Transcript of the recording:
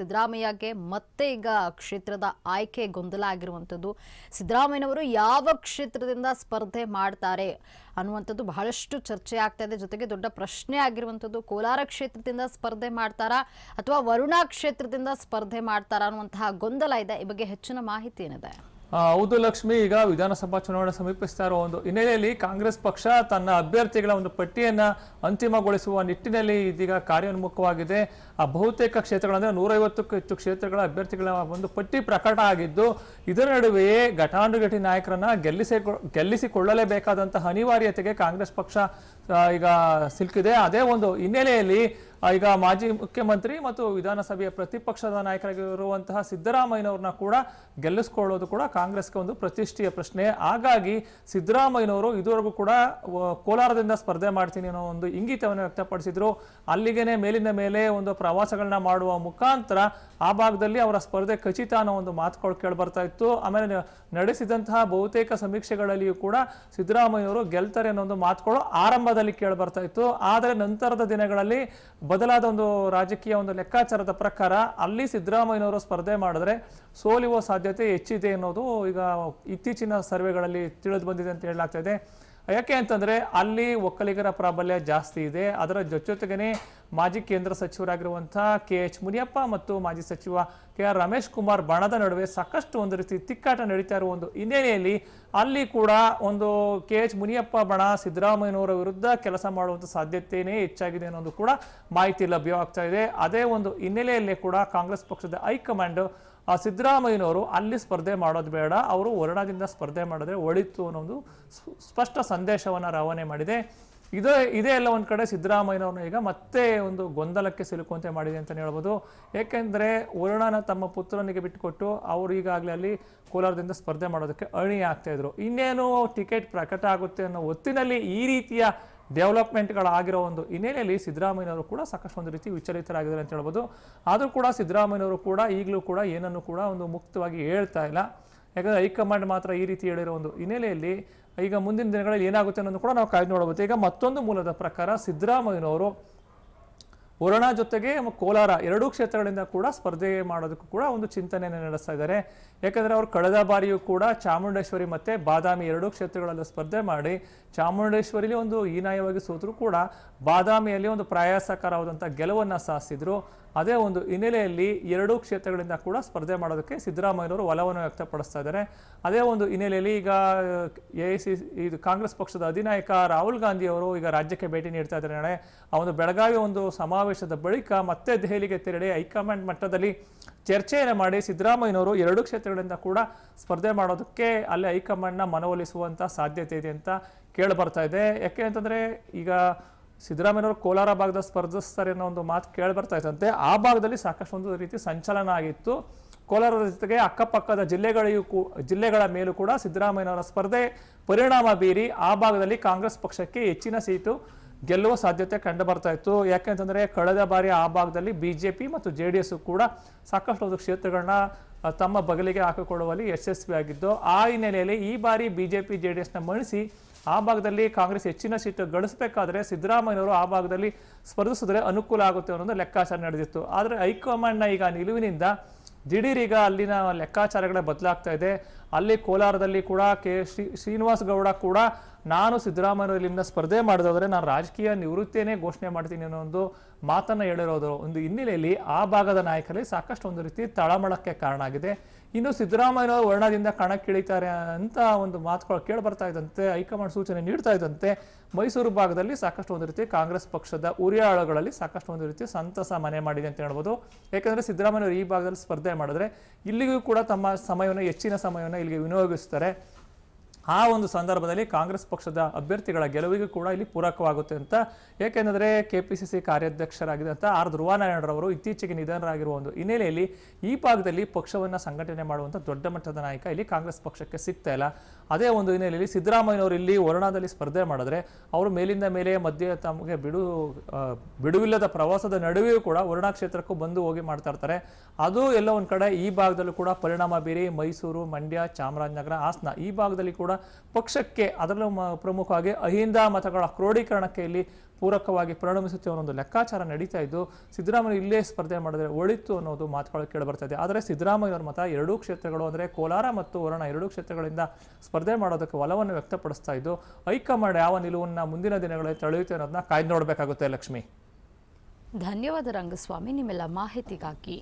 ಸಿದ್ದರಾಮಯ್ಯಗೆ ಮತ್ತೆ ಈಗ ಕ್ಷೇತ್ರದ ಆಯ್ಕೆ ಗೊಂದಲ ಆಗಿರುವಂಥದ್ದು ಸಿದ್ದರಾಮಯ್ಯನವರು ಯಾವ ಕ್ಷೇತ್ರದಿಂದ ಸ್ಪರ್ಧೆ ಮಾಡ್ತಾರೆ ಅನ್ನುವಂಥದ್ದು ಬಹಳಷ್ಟು ಚರ್ಚೆ ಆಗ್ತಾ ಇದೆ ಜೊತೆಗೆ ದೊಡ್ಡ ಪ್ರಶ್ನೆ ಆಗಿರುವಂಥದ್ದು ಕೋಲಾರ ಕ್ಷೇತ್ರದಿಂದ ಸ್ಪರ್ಧೆ ಮಾಡ್ತಾರಾ ಅಥವಾ ವರುಣಾ ಕ್ಷೇತ್ರದಿಂದ ಸ್ಪರ್ಧೆ ಮಾಡ್ತಾರಾ ಅನ್ನುವಂತಹ ಗೊಂದಲ ಇದೆ ಈ ಬಗ್ಗೆ ಹೆಚ್ಚಿನ ಮಾಹಿತಿ ಏನಿದೆ ಹೌದು ಲಕ್ಷ್ಮಿ ಈಗ ವಿಧಾನಸಭಾ ಚುನಾವಣೆ ಸಮೀಪಿಸ್ತಾ ಇರೋ ಒಂದು ಹಿನ್ನೆಲೆಯಲ್ಲಿ ಕಾಂಗ್ರೆಸ್ ಪಕ್ಷ ತನ್ನ ಅಭ್ಯರ್ಥಿಗಳ ಒಂದು ಪಟ್ಟಿಯನ್ನು ಅಂತಿಮಗೊಳಿಸುವ ನಿಟ್ಟಿನಲ್ಲಿ ಇದೀಗ ಕಾರ್ಯೋನ್ಮುಖವಾಗಿದೆ ಆ ಬಹುತೇಕ ಕ್ಷೇತ್ರಗಳಂದರೆ ನೂರೈವತ್ತಕ್ಕೂ ಹೆಚ್ಚು ಕ್ಷೇತ್ರಗಳ ಅಭ್ಯರ್ಥಿಗಳ ಒಂದು ಪಟ್ಟಿ ಪ್ರಕಟ ಆಗಿದ್ದು ಇದರ ನಡುವೆಯೇ ಘಟಾನುಘಟಿ ನಾಯಕರನ್ನ ಗೆಲ್ಲಿಸಿ ಗೆಲ್ಲಿಸಿಕೊಳ್ಳಲೇಬೇಕಾದಂತಹ ಅನಿವಾರ್ಯತೆಗೆ ಕಾಂಗ್ರೆಸ್ ಪಕ್ಷ ಈಗ ಸಿಲುಕಿದೆ ಅದೇ ಒಂದು ಹಿನ್ನೆಲೆಯಲ್ಲಿ ಈಗ ಮಾಜಿ ಮುಖ್ಯಮಂತ್ರಿ ಮತ್ತು ವಿಧಾನಸಭೆಯ ಪ್ರತಿಪಕ್ಷದ ನಾಯಕರಾಗಿರುವಂತಹ ಸಿದ್ದರಾಮಯ್ಯನವ್ರನ್ನ ಕೂಡ ಗೆಲ್ಲಿಸ್ಕೊಳ್ಳೋದು ಕೂಡ ಕಾಂಗ್ರೆಸ್ಗೆ ಒಂದು ಪ್ರತಿಷ್ಠೆಯ ಪ್ರಶ್ನೆ ಹಾಗಾಗಿ ಸಿದ್ದರಾಮಯ್ಯನವರು ಇದುವರೆಗೂ ಕೂಡ ಕೋಲಾರದಿಂದ ಸ್ಪರ್ಧೆ ಮಾಡ್ತೀನಿ ಅನ್ನೋ ಒಂದು ಇಂಗಿತವನ್ನು ವ್ಯಕ್ತಪಡಿಸಿದ್ರು ಅಲ್ಲಿಗೇನೆ ಮೇಲಿಂದ ಮೇಲೆ ಒಂದು ಪ್ರವಾಸಗಳನ್ನ ಮಾಡುವ ಮುಖಾಂತರ ಆ ಭಾಗದಲ್ಲಿ ಅವರ ಸ್ಪರ್ಧೆ ಖಚಿತ ಅನ್ನೋ ಒಂದು ಮಾತುಗಳು ಬರ್ತಾ ಇತ್ತು ಆಮೇಲೆ ನಡೆಸಿದಂತಹ ಬಹುತೇಕ ಸಮೀಕ್ಷೆಗಳಲ್ಲಿಯೂ ಕೂಡ ಸಿದ್ದರಾಮಯ್ಯವರು ಗೆಲ್ತಾರೆ ಅನ್ನೋ ಒಂದು ಮಾತುಗಳು ಆರಂಭದಲ್ಲಿ ಬರ್ತಾ ಇತ್ತು ಆದರೆ ನಂತರದ ದಿನಗಳಲ್ಲಿ ಬದಲಾದ ಒಂದು ರಾಜಕೀಯ ಒಂದು ಲೆಕ್ಕಾಚಾರದ ಪ್ರಕಾರ ಅಲ್ಲಿ ಸಿದ್ದರಾಮಯ್ಯನವರು ಸ್ಪರ್ಧೆ ಮಾಡಿದ್ರೆ ಸೋಲುವ ಸಾಧ್ಯತೆ ಹೆಚ್ಚಿದೆ ಅನ್ನೋದು ಈಗ ಇತ್ತೀಚಿನ ಸರ್ವೆಗಳಲ್ಲಿ ತಿಳಿದು ಬಂದಿದೆ ಅಂತ ಹೇಳಲಾಗ್ತಾ ಇದೆ ಯಾಕೆ ಅಂತಂದರೆ ಅಲ್ಲಿ ಒಕ್ಕಲಿಗರ ಪ್ರಾಬಲ್ಯ ಜಾಸ್ತಿ ಇದೆ ಅದರ ಜೊತೆಗೇನೆ ಮಾಜಿ ಕೇಂದ್ರ ಸಚಿವರಾಗಿರುವಂಥ ಕೆ ಎಚ್ ಮುನಿಯಪ್ಪ ಮತ್ತು ಮಾಜಿ ಸಚಿವ ಕೆ ಆರ್ ರಮೇಶ್ ಕುಮಾರ್ ಬಣದ ನಡುವೆ ಸಾಕಷ್ಟು ಒಂದು ರೀತಿ ತಿಕ್ಕಾಟ ನಡೀತಾ ಇರುವ ಒಂದು ಹಿನ್ನೆಲೆಯಲ್ಲಿ ಅಲ್ಲಿ ಕೂಡ ಒಂದು ಕೆ ಎಚ್ ಮುನಿಯಪ್ಪ ಬಣ ಸಿದ್ದರಾಮಯ್ಯನವರ ವಿರುದ್ಧ ಕೆಲಸ ಮಾಡುವಂಥ ಸಾಧ್ಯತೆಯೇ ಹೆಚ್ಚಾಗಿದೆ ಅನ್ನೋದು ಕೂಡ ಮಾಹಿತಿ ಲಭ್ಯವಾಗ್ತಾ ಇದೆ ಅದೇ ಒಂದು ಹಿನ್ನೆಲೆಯಲ್ಲೇ ಕೂಡ ಕಾಂಗ್ರೆಸ್ ಪಕ್ಷದ ಹೈಕಮಾಂಡ್ ಆ ಸಿದ್ದರಾಮಯ್ಯನವರು ಅಲ್ಲಿ ಸ್ಪರ್ಧೆ ಮಾಡೋದು ಬೇಡ ಅವರು ಹೊರಡಾದಿಂದ ಸ್ಪರ್ಧೆ ಮಾಡಿದ್ರೆ ಒಳಿತು ಅನ್ನೋ ಒಂದು ಸ್ಪಷ್ಟ ಸಂದೇಶವನ್ನು ರವಾನೆ ಮಾಡಿದೆ ಇದೇ ಇದೇ ಎಲ್ಲ ಒಂದು ಕಡೆ ಸಿದ್ದರಾಮಯ್ಯನವ್ರನ್ನ ಈಗ ಮತ್ತೆ ಒಂದು ಗೊಂದಲಕ್ಕೆ ಸಿಲುಕುವಂತೆ ಮಾಡಿದೆ ಅಂತಲೇ ಹೇಳ್ಬೋದು ಏಕೆಂದರೆ ವರುಣನ ತಮ್ಮ ಪುತ್ರನಿಗೆ ಬಿಟ್ಟುಕೊಟ್ಟು ಅವರು ಈಗಾಗಲೇ ಅಲ್ಲಿ ಕೋಲಾರದಿಂದ ಸ್ಪರ್ಧೆ ಮಾಡೋದಕ್ಕೆ ಅಣಿ ಆಗ್ತಾಯಿದ್ರು ಇನ್ನೇನು ಟಿಕೆಟ್ ಪ್ರಕಟ ಆಗುತ್ತೆ ಅನ್ನೋ ಹೊತ್ತಿನಲ್ಲಿ ಈ ರೀತಿಯ ಡೆವಲಪ್ಮೆಂಟ್ಗಳಾಗಿರೋ ಒಂದು ಹಿನ್ನೆಲೆಯಲ್ಲಿ ಸಿದ್ದರಾಮಯ್ಯವರು ಕೂಡ ಸಾಕಷ್ಟು ಒಂದು ರೀತಿ ವಿಚಲಿತರಾಗಿದ್ದಾರೆ ಅಂತ ಹೇಳ್ಬೋದು ಆದರೂ ಕೂಡ ಸಿದ್ದರಾಮಯ್ಯವರು ಕೂಡ ಈಗಲೂ ಕೂಡ ಏನನ್ನು ಕೂಡ ಒಂದು ಮುಕ್ತವಾಗಿ ಹೇಳ್ತಾ ಇಲ್ಲ ಯಾಕಂದರೆ ಹೈಕಮಾಂಡ್ ಮಾತ್ರ ಈ ರೀತಿ ಹೇಳಿರೋ ಒಂದು ಹಿನ್ನೆಲೆಯಲ್ಲಿ ಈಗ ಮುಂದಿನ ದಿನಗಳಲ್ಲಿ ಏನಾಗುತ್ತೆ ಅನ್ನೋದು ಕೂಡ ನಾವು ಕಾಯ್ದು ನೋಡಬಹುದು ಈಗ ಮತ್ತೊಂದು ಮೂಲದ ಪ್ರಕಾರ ಸಿದ್ದರಾಮಯ್ಯನವರು ವರುಣ ಜೊತೆಗೆ ಕೋಲಾರ ಎರಡೂ ಕ್ಷೇತ್ರಗಳಿಂದ ಕೂಡ ಸ್ಪರ್ಧೆ ಮಾಡೋದಕ್ಕೂ ಕೂಡ ಒಂದು ಚಿಂತನೆಯನ್ನು ನಡೆಸ್ತಾ ಇದ್ದಾರೆ ಯಾಕಂದರೆ ಅವರು ಕಳೆದ ಬಾರಿಯೂ ಕೂಡ ಚಾಮುಂಡೇಶ್ವರಿ ಮತ್ತೆ ಬಾದಾಮಿ ಎರಡೂ ಕ್ಷೇತ್ರಗಳಲ್ಲಿ ಸ್ಪರ್ಧೆ ಮಾಡಿ ಚಾಮುಂಡೇಶ್ವರಿಲಿ ಒಂದು ಹೀನಾಯವಾಗಿ ಸೋತರೂ ಕೂಡ ಬಾದಾಮಿಯಲ್ಲಿ ಒಂದು ಪ್ರಯಾಸಕರವಾದಂಥ ಗೆಲುವನ್ನ ಸಾಧಿಸಿದ್ರು ಅದೇ ಒಂದು ಹಿನ್ನೆಲೆಯಲ್ಲಿ ಎರಡೂ ಕ್ಷೇತ್ರಗಳಿಂದ ಕೂಡ ಸ್ಪರ್ಧೆ ಮಾಡೋದಕ್ಕೆ ಸಿದ್ದರಾಮಯ್ಯವರು ಒಲವನ್ನು ವ್ಯಕ್ತಪಡಿಸ್ತಾ ಇದ್ದಾರೆ ಅದೇ ಒಂದು ಹಿನ್ನೆಲೆಯಲ್ಲಿ ಈಗ ಎ ಸಿ ಇದು ಕಾಂಗ್ರೆಸ್ ಪಕ್ಷದ ಅಧಿನಾಯಕ ರಾಹುಲ್ ಗಾಂಧಿ ಅವರು ಈಗ ರಾಜ್ಯಕ್ಕೆ ಭೇಟಿ ನೀಡ್ತಾ ಇದ್ದಾರೆ ನಾಳೆ ಆ ಒಂದು ಬೆಳಗಾವಿ ಒಂದು ಸಮಾವೇಶದ ಬಳಿಕ ಮತ್ತೆ ದೆಹಲಿಗೆ ತೆರಳಿ ಹೈಕಮಾಂಡ್ ಮಟ್ಟದಲ್ಲಿ ಚರ್ಚೆಯನ್ನು ಮಾಡಿ ಸಿದ್ದರಾಮಯ್ಯನವರು ಎರಡೂ ಕ್ಷೇತ್ರಗಳಿಂದ ಕೂಡ ಸ್ಪರ್ಧೆ ಮಾಡೋದಕ್ಕೆ ಅಲ್ಲಿ ಹೈಕಮಾಂಡ್ನ ಮನವೊಲಿಸುವಂಥ ಸಾಧ್ಯತೆ ಇದೆ ಅಂತ ಕೇಳಿ ಬರ್ತಾ ಇದೆ ಯಾಕೆ ಅಂತಂದರೆ ಈಗ ಸಿದ್ದರಾಮಯ್ಯವರು ಕೋಲಾರ ಭಾಗದ ಸ್ಪರ್ಧಿಸ್ತಾರೆ ಅನ್ನೋ ಒಂದು ಮಾತು ಕೇಳಿ ಬರ್ತಾ ಇತ್ತಂತೆ ಆ ಭಾಗದಲ್ಲಿ ಸಾಕಷ್ಟು ಒಂದು ರೀತಿ ಸಂಚಲನ ಆಗಿತ್ತು ಕೋಲಾರದ ಜೊತೆಗೆ ಅಕ್ಕಪಕ್ಕದ ಜಿಲ್ಲೆಗಳಿಗೂ ಕೂ ಜಿಲ್ಲೆಗಳ ಮೇಲೂ ಕೂಡ ಸಿದ್ದರಾಮಯ್ಯನವರ ಸ್ಪರ್ಧೆ ಪರಿಣಾಮ ಬೀರಿ ಆ ಭಾಗದಲ್ಲಿ ಕಾಂಗ್ರೆಸ್ ಪಕ್ಷಕ್ಕೆ ಹೆಚ್ಚಿನ ಸೀಟು ಗೆಲ್ಲುವ ಸಾಧ್ಯತೆ ಕಂಡು ಬರ್ತಾ ಇತ್ತು ಯಾಕೆಂತಂದರೆ ಕಳೆದ ಬಾರಿ ಆ ಭಾಗದಲ್ಲಿ ಬಿ ಜೆ ಪಿ ಮತ್ತು ಜೆ ಡಿ ಎಸ್ ಕೂಡ ಸಾಕಷ್ಟು ಒಂದು ಕ್ಷೇತ್ರಗಳನ್ನ ತಮ್ಮ ಬಗಲಿಗೆ ಹಾಕಿಕೊಳ್ಳುವಲ್ಲಿ ಯಶಸ್ವಿಯಾಗಿದ್ದು ಆ ಹಿನ್ನೆಲೆಯಲ್ಲಿ ಈ ಬಾರಿ B J P J D ಎಸ್ನ ಮಣಿಸಿ ಆ ಭಾಗದಲ್ಲಿ ಕಾಂಗ್ರೆಸ್ ಹೆಚ್ಚಿನ ಸೀಟು ಗಳಿಸಬೇಕಾದ್ರೆ ಸಿದ್ದರಾಮಯ್ಯವರು ಆ ಭಾಗದಲ್ಲಿ ಸ್ಪರ್ಧಿಸಿದ್ರೆ ಅನುಕೂಲ ಆಗುತ್ತೆ ಅನ್ನೋದು ಲೆಕ್ಕಾಚಾರ ನಡೆದಿತ್ತು ಆದರೆ ಹೈಕಮಾಂಡ್ನ ಈಗ ನಿಲುವಿನಿಂದ ದಿಢೀರೀಗ ಅಲ್ಲಿನ ಲೆಕ್ಕಾಚಾರಗಳೇ ಬದಲಾಗ್ತಾ ಇದೆ ಅಲ್ಲಿ ಕೋಲಾರದಲ್ಲಿ ಕೂಡ ಕೆ ಶ್ರೀ ಶ್ರೀನಿವಾಸ್ ಗೌಡ ಕೂಡ ನಾನು ಸಿದ್ದರಾಮಯ್ಯ ಸ್ಪರ್ಧೆ ಮಾಡಿದ್ರೆ ನಾನು ರಾಜಕೀಯ ನಿವೃತ್ತಿಯೇ ಘೋಷಣೆ ಮಾಡ್ತೀನಿ ಅನ್ನೋ ಒಂದು ಮಾತನ್ನು ಹೇಳಿರೋದು ಒಂದು ಹಿನ್ನೆಲೆಯಲ್ಲಿ ಆ ಭಾಗದ ನಾಯಕರಲ್ಲಿ ಸಾಕಷ್ಟು ಒಂದು ರೀತಿ ತಳಮಳಕ್ಕೆ ಕಾರಣ ಆಗಿದೆ ಇನ್ನು ಸಿದ್ದರಾಮಯ್ಯ ವರ್ಣದಿಂದ ಕಣಕ್ಕಿಳಿತಾರೆ ಅಂತ ಒಂದು ಮಾತುಗಳು ಕೇಳಿ ಇದ್ದಂತೆ ಹೈಕಮಾಂಡ್ ಸೂಚನೆ ನೀಡ್ತಾ ಇದ್ದಂತೆ ಮೈಸೂರು ಭಾಗದಲ್ಲಿ ಸಾಕಷ್ಟು ಒಂದು ರೀತಿ ಕಾಂಗ್ರೆಸ್ ಪಕ್ಷದ ಉರಿಯಾಳುಗಳಲ್ಲಿ ಸಾಕಷ್ಟು ಒಂದು ರೀತಿ ಸಂತಸ ಮನೆ ಮಾಡಿದೆ ಅಂತ ಹೇಳ್ಬೋದು ಯಾಕಂದ್ರೆ ಸಿದ್ದರಾಮಯ್ಯ ಈ ಭಾಗದಲ್ಲಿ ಸ್ಪರ್ಧೆ ಮಾಡಿದ್ರೆ ಇಲ್ಲಿಗೂ ಕೂಡ ತಮ್ಮ ಸಮಯವನ್ನು ಹೆಚ್ಚಿನ ಸಮಯವನ್ನು ಇಲ್ಲಿಗೆ ವಿನಿಯೋಗಿಸ್ತಾರೆ ಆ ಒಂದು ಸಂದರ್ಭದಲ್ಲಿ ಕಾಂಗ್ರೆಸ್ ಪಕ್ಷದ ಅಭ್ಯರ್ಥಿಗಳ ಗೆಲುವಿಗೂ ಕೂಡ ಇಲ್ಲಿ ಪೂರಕವಾಗುತ್ತೆ ಅಂತ ಏಕೆಂದರೆ ಕೆ ಪಿ ಸಿ ಸಿ ಕಾರ್ಯಾಧ್ಯಕ್ಷರಾಗಿದ್ದಂಥ ಆರ್ ಧ್ರುವನಾರಾಯಣರವರು ಇತ್ತೀಚೆಗೆ ನಿಧನರಾಗಿರುವ ಒಂದು ಹಿನ್ನೆಲೆಯಲ್ಲಿ ಈ ಭಾಗದಲ್ಲಿ ಪಕ್ಷವನ್ನು ಸಂಘಟನೆ ಮಾಡುವಂಥ ದೊಡ್ಡ ಮಟ್ಟದ ನಾಯಕ ಇಲ್ಲಿ ಕಾಂಗ್ರೆಸ್ ಪಕ್ಷಕ್ಕೆ ಸಿಗ್ತಾ ಇಲ್ಲ ಅದೇ ಒಂದು ಹಿನ್ನೆಲೆಯಲ್ಲಿ ಸಿದ್ದರಾಮಯ್ಯನವರು ಇಲ್ಲಿ ವರ್ಣದಲ್ಲಿ ಸ್ಪರ್ಧೆ ಮಾಡಿದ್ರೆ ಅವರು ಮೇಲಿಂದ ಮೇಲೆ ಮಧ್ಯೆ ತಮಗೆ ಬಿಡು ಬಿಡುವಿಲ್ಲದ ಪ್ರವಾಸದ ನಡುವೆಯೂ ಕೂಡ ವರ್ಣಾ ಕ್ಷೇತ್ರಕ್ಕೂ ಬಂದು ಹೋಗಿ ಮಾಡ್ತಾ ಇರ್ತಾರೆ ಅದು ಎಲ್ಲ ಒಂದು ಕಡೆ ಈ ಭಾಗದಲ್ಲೂ ಕೂಡ ಪರಿಣಾಮ ಬೀರಿ ಮೈಸೂರು ಮಂಡ್ಯ ಚಾಮರಾಜನಗರ ಹಾಸನ ಈ ಭಾಗದಲ್ಲಿ ಕೂಡ ಪಕ್ಷಕ್ಕೆ ಅದರಲ್ಲೂ ಪ್ರಮುಖವಾಗಿ ಅಹಿಂದ ಮತಗಳ ಕ್ರೋಢೀಕರಣಕ್ಕೆ ಇಲ್ಲಿ ಪೂರಕವಾಗಿ ಪರಿಣಮಿಸುತ್ತೆ ಅನ್ನೋ ಒಂದು ಲೆಕ್ಕಾಚಾರ ನಡೀತಾ ಇದ್ದು ಸಿದ್ದರಾಮಯ್ಯ ಇಲ್ಲೇ ಸ್ಪರ್ಧೆ ಮಾಡಿದ್ರೆ ಒಳಿತು ಅನ್ನೋದು ಮಾತುಗಳು ಇದೆ ಆದರೆ ಸಿದ್ದರಾಮಯ್ಯ ಅವರ ಮತ ಎರಡೂ ಕ್ಷೇತ್ರಗಳು ಅಂದರೆ ಕೋಲಾರ ಮತ್ತು ವರಣ ಎರಡೂ ಕ್ಷೇತ್ರಗಳಿಂದ ಸ್ಪರ್ಧೆ ಮಾಡೋದಕ್ಕೆ ಒಲವನ್ನು ವ್ಯಕ್ತಪಡಿಸ್ತಾ ಇದ್ದು ಹೈಕಮಾಂಡ್ ಯಾವ ನಿಲುವನ್ನು ಮುಂದಿನ ದಿನಗಳಲ್ಲಿ ತಳೆಯುತ್ತೆ ಅನ್ನೋದನ್ನ ಕಾಯ್ದು ನೋಡಬೇಕಾಗುತ್ತೆ ಲಕ್ಷ್ಮಿ ಧನ್ಯವಾದ ರಂಗಸ್ವಾಮಿ ನಿಮ್ಮೆಲ್ಲ ಮಾಹಿತಿಗಾಗಿ